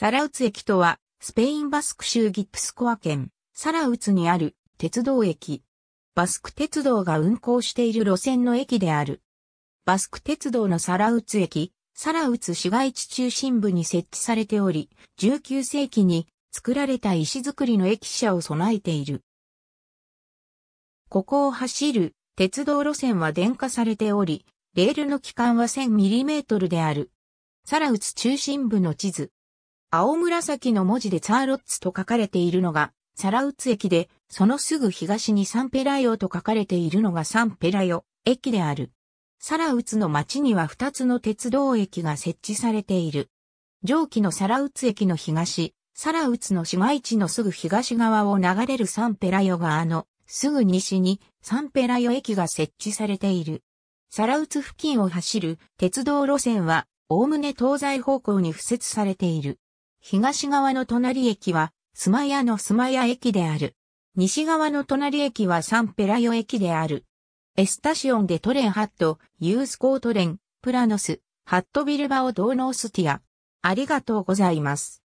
サラウツ駅とは、スペインバスク州ギプスコア県、サラウツにある鉄道駅。バスク鉄道が運行している路線の駅である。バスク鉄道のサラウツ駅、サラウツ市街地中心部に設置されており、19世紀に作られた石造りの駅舎を備えている。ここを走る鉄道路線は電化されており、レールの期間は1 0 0 0ミリメートルである。サラウツ中心部の地図。青紫の文字でツァーロッツと書かれているのが、サラウツ駅で、そのすぐ東にサンペラヨと書かれているのがサンペラヨ駅である。サラウツの町には2つの鉄道駅が設置されている。上記のサラウツ駅の東、サラウツの市街地のすぐ東側を流れるサンペラヨ川のすぐ西にサンペラヨ駅が設置されている。サラウツ付近を走る鉄道路線は、おおむね東西方向に付設されている。東側の隣駅は、スマヤのスマヤ駅である。西側の隣駅はサンペラヨ駅である。エスタシオンでトレンハット、ユースコートレン、プラノス、ハットビルバオドーノースティア。ありがとうございます。